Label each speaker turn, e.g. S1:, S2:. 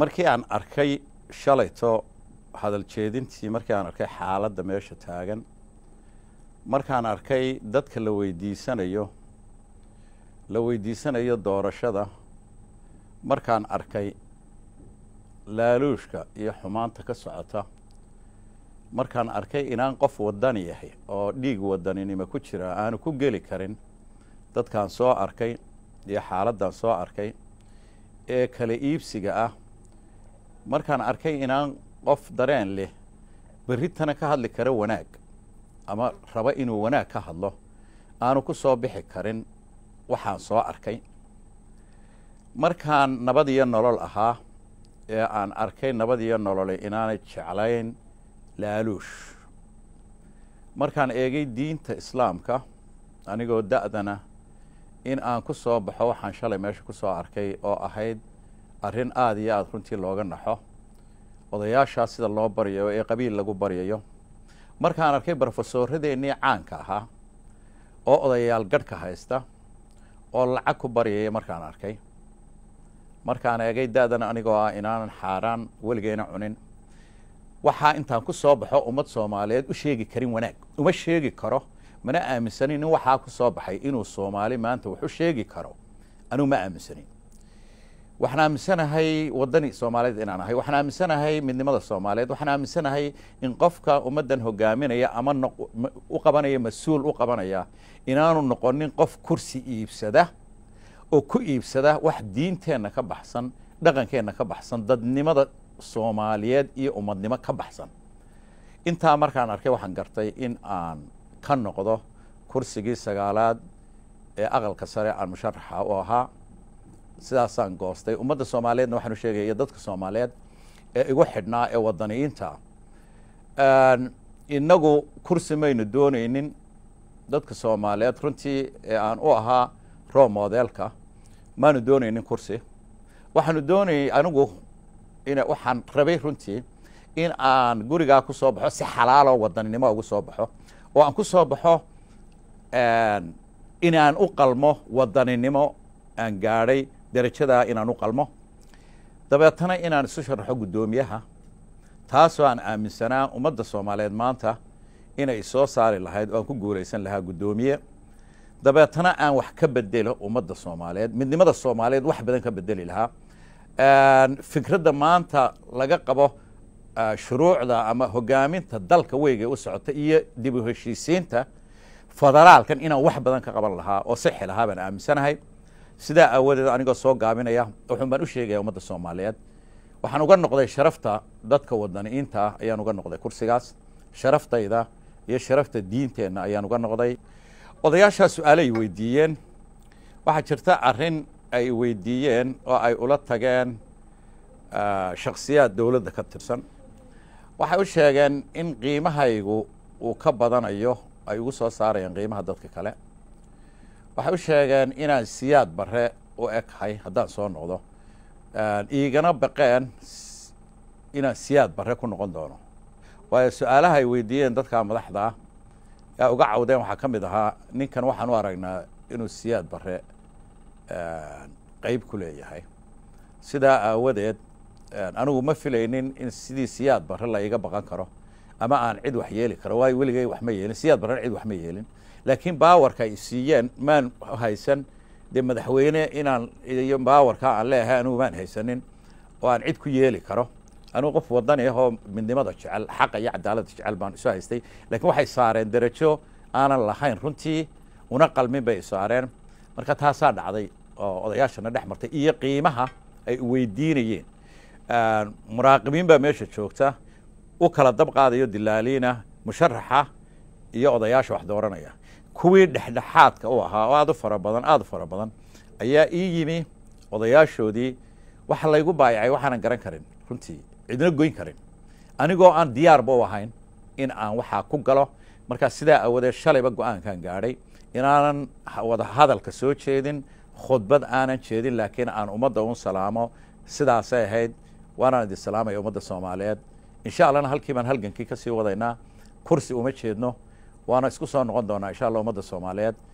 S1: markii aan arkay shalayto hadal jeedintii markii aan arkay xaaladda meesha taagan markaan arkay dadka la weydiisanayo la weydiisanayo doorashada markaan arkay laaluushka iyo xumaanta ka socota markaan arkay inaan qof wadani yahay oo dhiig wadaninima ku jira aanu ku geli karin dadkaan soo arkay iyo xaaladdan soo arkay ee kale iibsiga ah markaan arkay inaan qof dareen leh berritana ka hadli kara wanaag ama raba inuu wanaag ka hadlo aanu ku soo bixi karin waxaan soo arkay markaan nabad iyo nolol ahaa ee aan arkay nabad iyo nolole inaanay jeclayn laaluush markaan eegay diinta islaamka anigoo da'dana in aan ku soo baxo waxaan shalay meesha ku soo arkay oo ahayd arrin aada iyo aada runtii looga naxo odayaashaas sida loo baryayo ee qabiil lagu baryayo markaan arkay barofesoorradeennii caanka ahaa oo odayaal gadhka haysta oo lacag ku baryaya markaan arkay markaan eegay da-dana anigoo ah inaanan xaaraan weligeyna cunin waxaa intaan ku soo baxo ummad soomaaliyeed u sheegi karin wanaag uma sheegi karo mana aaminsanin nin waxaa ku soo baxay inuu soomaali maanta wax u sheegi karo anuu ma aaminsanin waxaan aaminsanahay waddani soomaaliyeed inaan ahay waxaan aaminsanahay midnimada soomaaliyeed waxaan aaminsanahay in qofka ummaddan hogaaminaya ama u qabanaya mas-uul u qabanaya inaanu noqonin qof kursi iibsada oo ku iibsada wax diinteenna ka baxsan dhaqankeenna ka baxsan dadnimada soomaaliyeed iyo ummadnimo ka baxsan intaa markaan arkay waxaan gartay in aan ka noqdo kursigii sagaalaad ee aqalka sare aan musharaxa u ahaa sidaasaan goostay ummadda soomaaliyeedna waxaanu sheegay iyo dadka soomaaliyeed ee igu xidhnaa ee wadaniyiinta ah innagu kursi maynu doonaynin dadka soomaaliyeed runtii ee aan u ahaa roo modeelka maanu doonaynin kursi waxaanu doonayay anigu in waxaan rabay runtii in aan gurigaa ku soo baxo si xalaaloo wadaninimo ugu soo baxo oo aan ku soo baxo inaan u qalmo wadaninimo aan gaadhay derajadaa inaan u qalmo dabeetana inaan isu sharaxo guddoomiyaha taasoo aan aaminsanaa ummadda soomaaliyeed maanta inay soo saari lahayd oo aan ku guulaysan lahaa guddoomiye dabeetana aan wax ka bedelo ummadda soomaaliyeed midnimada soomaaliyeed wax badan ka bedeli lahaa fikradda maanta laga qabo shuruucda ama hogaaminta dalka weyga u socota iyo dib u heshiisiinta federaalkan inaan wax badan ka qaban lahaa oo sixi lahaa baan aaminsanahay sidaa aawadeed anigoo soo gaabinaya wuxuu baan u sheegaya ummadda soomaaliyeed waxaan uga noqday sharafta dadka wadaniiinta ah ayaan uga noqday kursigaas sharaftayda iyo sharafta diinteenna ayaan uga noqday odayaashaa su-aalay weydiiyeen waxaa jirta arrin ay weydiiyeen oo ay ula tageen shakhsiyaad dowladda ka tirsan waxay u sheegeen in qiimahaygu uu ka badanayo ay ugu soo saarayaan qiimaha dadka kale waxay u sheegeen inaan siyaad barre u eghay haddaan soo noqdo iigana baqeen inaan siyaad barre ku noqon doono waayo su-aalaha ay weydiiyeen dadkaa madaxdaa yaa uga cawdeen waxaa ka mid ahaa ninkan waxaan u aragnaa inuu siyaad bare qeyb ku leeyahay sidaa aawadeed anigu ma filaynin in sidii siyaad barre la iga baqan karo ama aan cid wax yeeli karo waayo weligay wax ma yeelin siyaad baran cid wax ma yeelin laakiin baawarka ay siiyeen maan haysan dee madaxweyne inaan iyo baawarka aan leeahay anugu maan haysanin oo aan cid ku yeeli karo anugu qof wadani ahoo eh midnimada jecel xaqa iyo cadaaladda jecel baan isu haystay lakiin waxay saareen derajo aanan lahayn runtii una qalmin bay saareen marka taasaa dhacday oo odayaashana dhex martay iyo qiimaha ay weydiinayeen muraaqibiin baa meesha joogta u kala dabqaadayo dilaaliina musharaxa iyo odayaasha wax dooranaya kuwii dhexdhexaadka u ahaa oo aad u fara badan aad u fara badan ayaa ii yimi odayaashoodii waxa laygu baayacay waxaanan garan karin runtii cidna goyn karin anigoo aan diyaarba u ahayn in aan waxaa ku galo markaa sidaa aawadeed shalayba go-aankan gaadhay inaanan wada hadalka soo jeedin khudbad aanan jeedin laakiin aan ummadda un salaamo sidaasay ahayd waanaan idin salaamaya ummadda soomaaliyeed insha allahna halkii baan halgankii ka sii wadaynaa kursi uma jeedno waana isku soo noqon doonaa insha allah ummadda soomaaliyeed